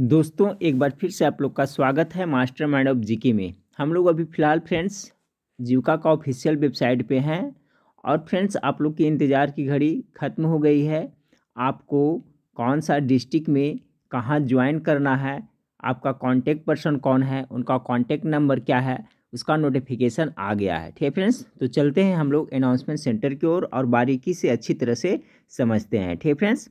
दोस्तों एक बार फिर से आप लोग का स्वागत है मास्टर माइंड ऑफ जीके में हम लोग अभी फ़िलहाल फ्रेंड्स जीविका का ऑफिशियल वेबसाइट पे हैं और फ्रेंड्स आप लोग के इंतज़ार की घड़ी ख़त्म हो गई है आपको कौन सा डिस्ट्रिक्ट में कहाँ ज्वाइन करना है आपका कांटेक्ट पर्सन कौन है उनका कॉन्टैक्ट नंबर क्या है उसका नोटिफिकेशन आ गया है ठीक है फ्रेंड्स तो चलते हैं हम लोग अनाउंसमेंट सेंटर की ओर और, और बारीकी से अच्छी तरह से समझते हैं ठीक है फ्रेंड्स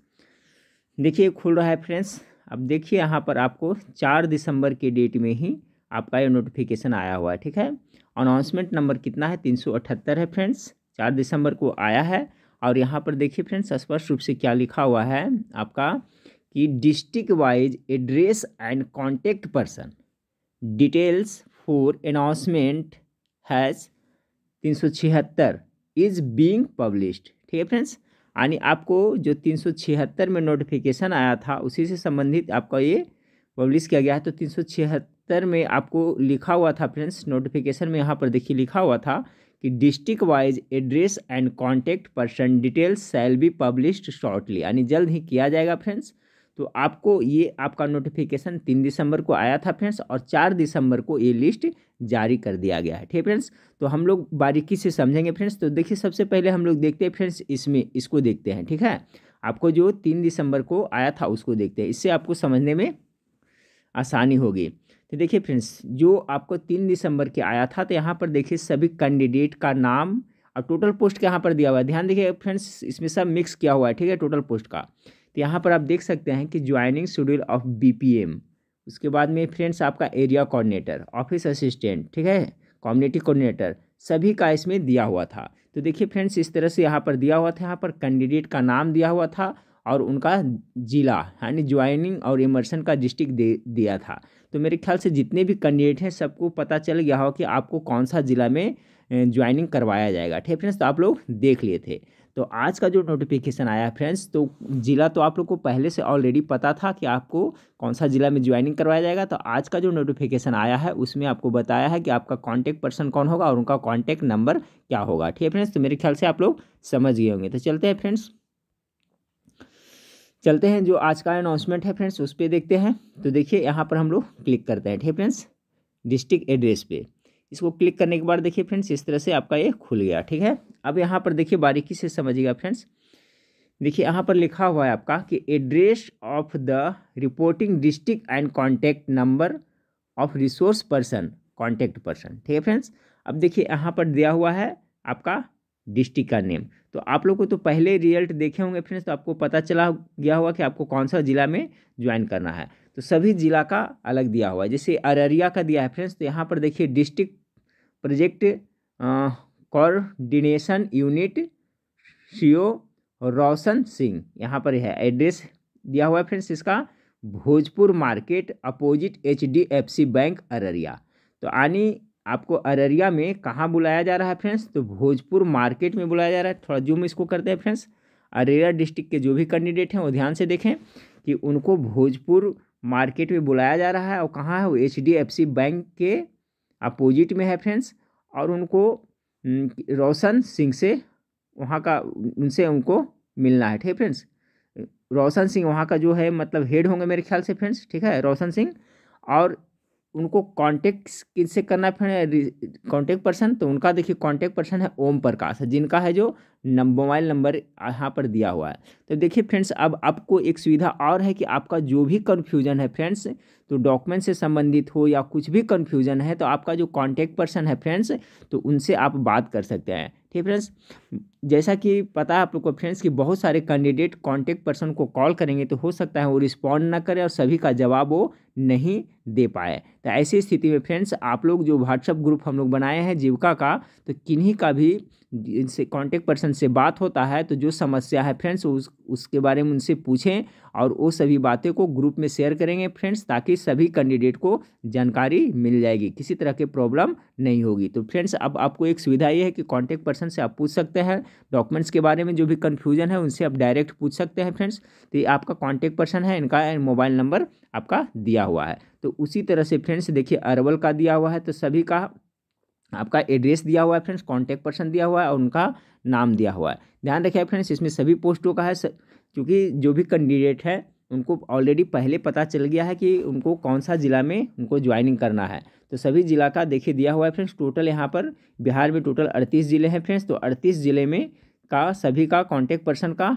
देखिए खुल रहा है फ्रेंड्स अब देखिए यहाँ पर आपको चार दिसंबर के डेट में ही आपका ये नोटिफिकेशन आया हुआ है ठीक है अनाउंसमेंट नंबर कितना है तीन सौ अठहत्तर है फ्रेंड्स चार दिसंबर को आया है और यहाँ पर देखिए फ्रेंड्स स्पष्ट रूप से क्या लिखा हुआ है आपका कि district wise address and contact person details for announcement has तीन सौ छिहत्तर इज़ बींग पब्लिश्ड ठीक है फ्रेंड्स यानी आपको जो तीन सौ छिहत्तर में नोटिफिकेशन आया था उसी से संबंधित आपका ये पब्लिश किया गया है तो तीन सौ छिहत्तर में आपको लिखा हुआ था फ्रेंड्स नोटिफिकेशन में यहाँ पर देखिए लिखा हुआ था कि district wise address and contact person details shall be published shortly यानी जल्द ही किया जाएगा फ्रेंड्स तो आपको ये आपका नोटिफिकेशन तीन दिसंबर को आया था फ्रेंड्स और चार दिसंबर को ये लिस्ट जारी कर दिया गया है ठीक है फ्रेंड्स तो हम लोग बारीकी से समझेंगे फ्रेंड्स तो देखिए सबसे पहले हम लोग देखते हैं फ्रेंड्स इसमें इसको देखते हैं ठीक है आपको जो तीन दिसंबर को आया था उसको देखते हैं इससे आपको समझने में आसानी होगी तो देखिए फ्रेंड्स जो आपको तीन दिसंबर के आया था तो यहाँ पर देखिए सभी कैंडिडेट का नाम और टोटल पोस्ट के यहाँ पर दिया हुआ है ध्यान देखिए फ्रेंड्स इसमें सब मिक्स किया हुआ है ठीक है टोटल पोस्ट का तो यहाँ पर आप देख सकते हैं कि ज्वाइनिंग शेड्यूल ऑफ बी उसके बाद में फ्रेंड्स आपका एरिया कोऑर्डिनेटर ऑफिस असिस्टेंट ठीक है कम्युनिटी कोऑर्डिनेटर सभी का इसमें दिया हुआ था तो देखिए फ्रेंड्स इस तरह से यहाँ पर दिया हुआ था यहाँ पर कैंडिडेट का नाम दिया हुआ था और उनका ज़िला यानी ज्वाइनिंग और इमर्सन का डिस्ट्रिक्ट दे दिया था तो मेरे ख्याल से जितने भी कैंडिडेट हैं सबको पता चल गया हो कि आपको कौन सा ज़िला में ज्वाइनिंग करवाया जाएगा ठीक है फ्रेंड्स तो आप लोग देख लिए थे तो आज का जो नोटिफिकेशन आया है फ्रेंड्स तो ज़िला तो आप लोग को पहले से ऑलरेडी पता था कि आपको कौन सा ज़िला में ज्वाइनिंग करवाया जाएगा तो आज का जो नोटिफिकेशन आया है उसमें आपको बताया है कि आपका कॉन्टैक्ट पर्सन कौन होगा और उनका कॉन्टैक्ट नंबर क्या होगा ठीक है फ्रेंड्स तो मेरे ख्याल से आप लोग समझ गए होंगे तो चलते हैं फ्रेंड्स चलते हैं जो आज का अनाउंसमेंट है फ्रेंड्स उस पर देखते हैं तो देखिए यहाँ पर हम लोग क्लिक करते हैं ठीक है फ्रेंड्स डिस्ट्रिक्ट एड्रेस पे इसको क्लिक करने के बाद देखिए फ्रेंड्स इस तरह से आपका ये खुल गया ठीक है अब यहाँ पर देखिए बारीकी से समझिएगा फ्रेंड्स देखिए यहाँ पर लिखा हुआ है आपका कि address of the reporting district and contact number of resource person contact person ठीक है फ्रेंड्स अब देखिए यहाँ पर दिया हुआ है आपका डिस्ट्रिक्ट का नेम तो आप लोग को तो पहले रिजल्ट देखे होंगे फ्रेंड्स तो आपको पता चला गया होगा कि आपको कौन सा ज़िला में ज्वाइन करना है तो सभी ज़िला का अलग दिया हुआ है जैसे अररिया का दिया है फ्रेंड्स तो यहाँ पर देखिए डिस्ट्रिक्ट प्रोजेक्ट कोऑर्डिनेशन यूनिट ओ रोशन सिंह यहाँ पर है एड्रेस दिया हुआ है फ्रेंड्स इसका Bhojpur market opposite H D F C bank Araria तो आनी आपको अररिया में कहाँ बुलाया जा रहा है फ्रेंड्स तो भोजपुर मार्केट में बुलाया जा रहा है थोड़ा जूम इसको करते हैं फ्रेंड्स अररिया डिस्ट्रिक्ट के जो भी कैंडिडेट हैं वो ध्यान से देखें कि उनको भोजपुर मार्केट में बुलाया जा रहा है और कहाँ है वो एच बैंक के अपोजिट में है फ्रेंड्स और उनको रोशन सिंह से वहाँ का उनसे उनको मिलना है ठीक है फ्रेंड्स रोशन सिंह वहाँ का जो है मतलब हेड होंगे मेरे ख्याल से फ्रेंड्स ठीक है रोशन सिंह और उनको कॉन्टेक्ट किससे करना फिर कॉन्टेक्ट पर्सन तो उनका देखिए कॉन्टेक्ट पर्सन है ओम प्रकाश जिनका है जो मोबाइल नंबर यहाँ पर दिया हुआ है तो देखिए फ्रेंड्स अब आपको एक सुविधा और है कि आपका जो भी कन्फ्यूजन है फ्रेंड्स तो डॉक्यूमेंट से संबंधित हो या कुछ भी कन्फ्यूजन है तो आपका जो कॉन्टेक्ट पर्सन है फ्रेंड्स तो उनसे आप बात कर सकते हैं ठीक फ्रेंड्स जैसा कि पता है आप लोग को फ्रेंड्स कि बहुत सारे कैंडिडेट कॉन्टेक्ट पर्सन को कॉल करेंगे तो हो सकता है वो रिस्पॉन्ड ना करें और सभी का जवाब वो नहीं दे पाए तो ऐसी स्थिति में फ्रेंड्स आप लोग जो व्हाट्सअप ग्रुप हम लोग बनाए हैं जीविका का तो किन्हीं का भी इनसे कांटेक्ट पर्सन से बात होता है तो जो समस्या है फ्रेंड्स उस उसके बारे में उनसे पूछें और वो सभी बातें को ग्रुप में शेयर करेंगे फ्रेंड्स ताकि सभी कैंडिडेट को जानकारी मिल जाएगी किसी तरह की प्रॉब्लम नहीं होगी तो फ्रेंड्स अब आपको एक सुविधा ये है कि कॉन्टैक्ट पर्सन से आप पूछ सकते हैं डॉक्यूमेंट्स के बारे में जो भी कन्फ्यूजन है उनसे आप डायरेक्ट पूछ सकते हैं फ्रेंड्स तो ये आपका कॉन्टैक्ट पर्सन है इनका मोबाइल नंबर आपका दिया हुआ है तो उसी तरह से फ्रेंड्स देखिए अरवल का दिया हुआ है तो सभी का आपका एड्रेस दिया हुआ है फ्रेंड्स कॉन्टैक्ट पर्सन दिया हुआ है और उनका नाम दिया हुआ है ध्यान रखिए फ्रेंड्स इसमें सभी पोस्टों का है क्योंकि जो भी कैंडिडेट है उनको ऑलरेडी पहले पता चल गया है कि उनको कौन सा ज़िला में उनको ज्वाइनिंग करना है तो सभी ज़िला का देखिए दिया हुआ है फ्रेंड्स टोटल यहाँ पर बिहार में टोटल अड़तीस ज़िले हैं फ्रेंड्स तो अड़तीस ज़िले में का सभी का कॉन्टैक्ट पर्सन का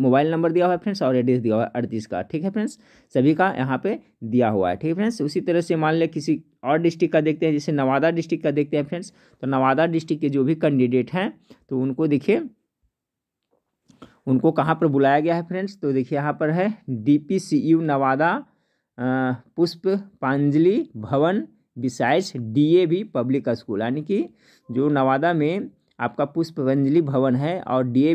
मोबाइल नंबर दिया हुआ है फ्रेंड्स और एड्रेस दिया हुआ है अड़तीस का ठीक है फ्रेंड्स सभी का यहाँ पे दिया हुआ है ठीक है फ्रेंड्स उसी तरह से मान लें किसी और डिस्ट्रिक्ट का देखते हैं जैसे नवादा डिस्ट्रिक्ट का देखते हैं फ्रेंड्स तो नवादा डिस्ट्रिक्ट के जो भी कैंडिडेट हैं तो उनको देखिए उनको कहाँ पर बुलाया गया है फ्रेंड्स तो देखिए यहाँ पर है डी नवादा पुष्प पांजलि भवन बिसाइज डी पब्लिक स्कूल यानी कि जो नवादा में आपका पुष्पांजलि भवन है और डी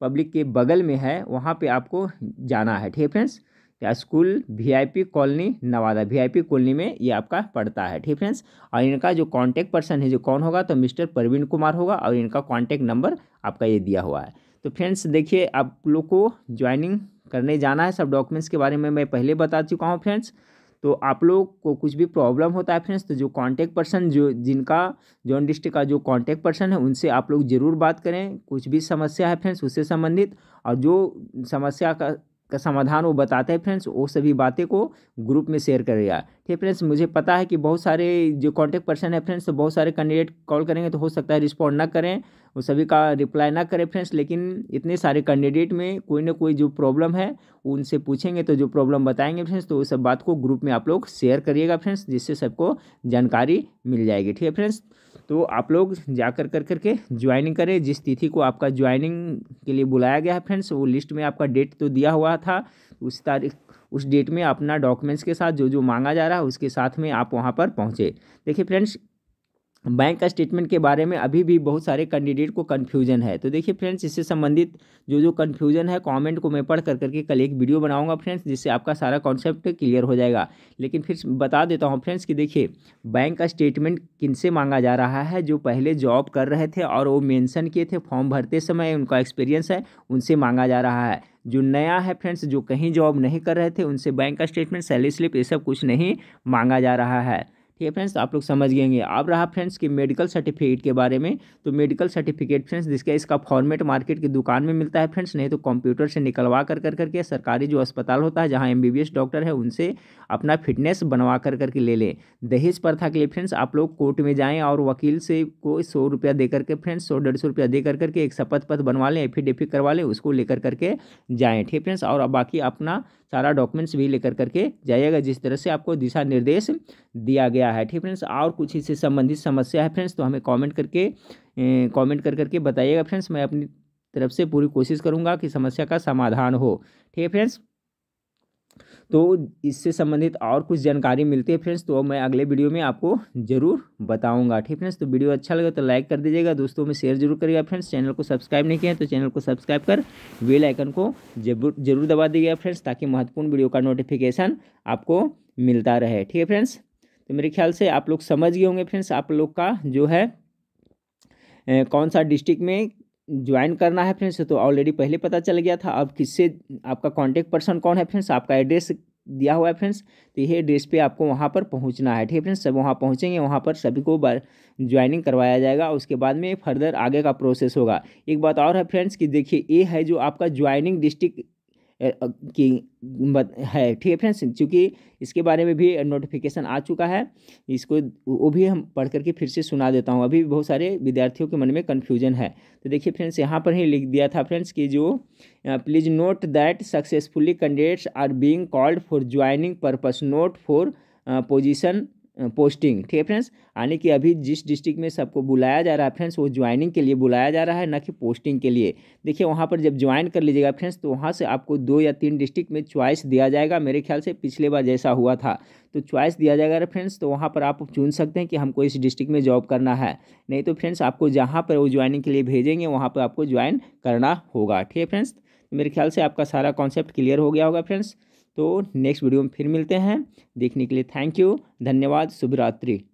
पब्लिक के बगल में है वहाँ पे आपको जाना है ठीक है फ्रेंड्स या school VIP colony Nawada VIP colony में ये आपका पड़ता है ठीक फ्रेंड्स और इनका जो कांटेक्ट पर्सन है जो कौन होगा तो मिस्टर प्रवीण कुमार होगा और इनका कांटेक्ट नंबर आपका ये दिया हुआ है तो फ्रेंड्स देखिए आप लोग को ज्वाइनिंग करने जाना है सब डॉक्यूमेंट्स के बारे में मैं पहले बता चुका हूँ फ्रेंड्स तो आप लोग को कुछ भी प्रॉब्लम होता है फ्रेंड्स तो जो कांटेक्ट पर्सन जो जिनका जोन डिस्ट्रिक्ट का जो कांटेक्ट पर्सन है उनसे आप लोग ज़रूर बात करें कुछ भी समस्या है फ्रेंड्स उससे संबंधित और जो समस्या का का समाधान वो बताते हैं फ्रेंड्स वो सभी बातें को ग्रुप में शेयर करेगा ठीक है फ्रेंड्स मुझे पता है कि बहुत सारे जो कॉन्टैक्ट पर्सन है फ्रेंड्स तो बहुत सारे कैंडिडेट कॉल करेंगे तो हो सकता है रिस्पॉन्ड ना करें वो सभी का रिप्लाई ना करें फ्रेंड्स लेकिन इतने सारे कैंडिडेट में कोई ना कोई जो प्रॉब्लम है उनसे पूछेंगे तो जो प्रॉब्लम बताएंगे फ्रेंड्स तो वो सब बात को ग्रुप में आप लोग शेयर करिएगा फ्रेंड्स जिससे सबको जानकारी मिल जाएगी ठीक है फ्रेंड्स तो आप लोग जाकर कर करके ज्वाइनिंग करें जिस तिथि को आपका ज्वाइनिंग के लिए बुलाया गया है फ्रेंड्स वो लिस्ट में आपका डेट तो दिया हुआ था उस तारीख उस डेट में अपना डॉक्यूमेंट्स के साथ जो जो मांगा जा रहा है उसके साथ में आप वहाँ पर पहुंचे देखिए फ्रेंड्स बैंक का स्टेटमेंट के बारे में अभी भी बहुत सारे कैंडिडेट को कन्फ्यूजन है तो देखिए फ्रेंड्स इससे संबंधित जो जो कन्फ्यूजन है कमेंट को मैं पढ़ कर करके कल एक वीडियो बनाऊंगा फ्रेंड्स जिससे आपका सारा कॉन्सेप्ट क्लियर हो जाएगा लेकिन फिर बता देता हूँ फ्रेंड्स कि देखिए बैंक का स्टेटमेंट किन मांगा जा रहा है जो पहले जॉब कर रहे थे और वो मैंसन किए थे फॉर्म भरते समय उनका एक्सपीरियंस है उनसे मांगा जा रहा है जो नया है फ्रेंड्स जो कहीं जॉब नहीं कर रहे थे उनसे बैंक का स्टेटमेंट सैलरी स्लिप ये सब कुछ नहीं मांगा जा रहा है ठीक है फ्रेंड्स तो आप लोग समझ गएंगे अब रहा फ्रेंड्स कि मेडिकल सर्टिफिकेट के बारे में तो मेडिकल सर्टिफिकेट फ्रेंड्स जिसका इसका फॉर्मेट मार्केट की दुकान में मिलता है फ्रेंड्स नहीं तो कंप्यूटर से निकलवा कर कर करके सरकारी जो अस्पताल होता है जहाँ एम डॉक्टर है उनसे अपना फिटनेस बनवा कर करके ले लें दहेज प्रथा के लिए फ्रेंड्स आप लोग कोर्ट में जाएँ और वकील से को सौ रुपया दे करके फ्रेंड्स सौ डेढ़ सौ रुपया दे कर करके एक शपथ पथ बनवा लें एफिडेफिट करवा लें उसको लेकर करके जाएँ ठीक है फ्रेंड्स और बाकी अपना सारा डॉक्यूमेंट्स भी लेकर करके जाइएगा जिस तरह से आपको दिशा निर्देश दिया गया है ठीक फ्रेंड्स और कुछ इससे संबंधित समस्या है फ्रेंड्स तो हमें कॉमेंट करके कॉमेंट कर करके बताइएगा फ्रेंड्स मैं अपनी तरफ से पूरी कोशिश करूँगा कि समस्या का समाधान हो ठीक है फ्रेंड्स तो इससे संबंधित और कुछ जानकारी मिलती है फ्रेंड्स तो मैं अगले वीडियो में आपको ज़रूर बताऊंगा ठीक फ्रेंड्स तो वीडियो अच्छा लगे तो लाइक कर दीजिएगा दोस्तों में शेयर जरूर करिएगा फ्रेंड्स चैनल को सब्सक्राइब नहीं किया तो चैनल को सब्सक्राइब कर बेल आइकन को जरूर जरूर दबा दीजिएगा फ्रेंड्स ताकि महत्वपूर्ण वीडियो का नोटिफिकेशन आपको मिलता रहे ठीक है फ्रेंड्स तो मेरे ख्याल से आप लोग समझ गए होंगे फ्रेंड्स आप लोग का जो है कौन सा डिस्ट्रिक्ट में ज्वाइन करना है फ्रेंड्स तो ऑलरेडी पहले पता चल गया था अब किससे आपका कॉन्टैक्ट पर्सन कौन है फ्रेंड्स आपका एड्रेस दिया हुआ है फ्रेंड्स तो ये एड्रेस पे आपको वहाँ पर पहुँचना है ठीक है फ्रेंड्स सब वहाँ पहुँचेंगे वहाँ पर सभी को ज्वाइनिंग करवाया जाएगा उसके बाद में फर्दर आगे का प्रोसेस होगा एक बात और है फ्रेंड्स कि देखिए ये है जो आपका ज्वाइनिंग डिस्ट्रिक्ट की है ठीक है फ्रेंड्स चूँकि इसके बारे में भी नोटिफिकेशन आ चुका है इसको वो भी हम पढ़ करके फिर से सुना देता हूँ अभी बहुत सारे विद्यार्थियों के मन में कन्फ्यूजन है तो देखिए फ्रेंड्स यहाँ पर ही लिख दिया था फ्रेंड्स कि जो please note that successfully candidates are being called for joining purpose note for position posting ठीक है फ्रेंड्स यानी कि अभी जिस डिस्ट्रिक्ट में सबको बुलाया जा रहा है फ्रेंड्स वो ज्वाइनिंग के लिए बुलाया जा रहा है ना कि पोस्टिंग के लिए देखिए वहाँ पर जब ज्वाइन कर लीजिएगा फ्रेंड्स तो वहाँ से आपको दो या तीन डिस्ट्रिक्ट में चॉइस दिया जाएगा मेरे ख्याल से पिछले बार जैसा हुआ था तो चॉइस दिया जाएगा फ्रेंड्स तो वहाँ पर आप चुन सकते हैं कि हमको इस डिस्ट्रिक्ट में जॉब करना है नहीं तो फ्रेंड्स आपको जहाँ पर वो ज्वाइनिंग के लिए भेजेंगे वहाँ पर आपको ज्वाइन करना होगा ठीक है फ्रेंड्स मेरे ख्याल से आपका सारा कॉन्सेप्ट क्लियर हो गया होगा फ्रेंड्स तो नेक्स्ट वीडियो में फिर मिलते हैं देखने के लिए थैंक यू धन्यवाद शुभरात्रि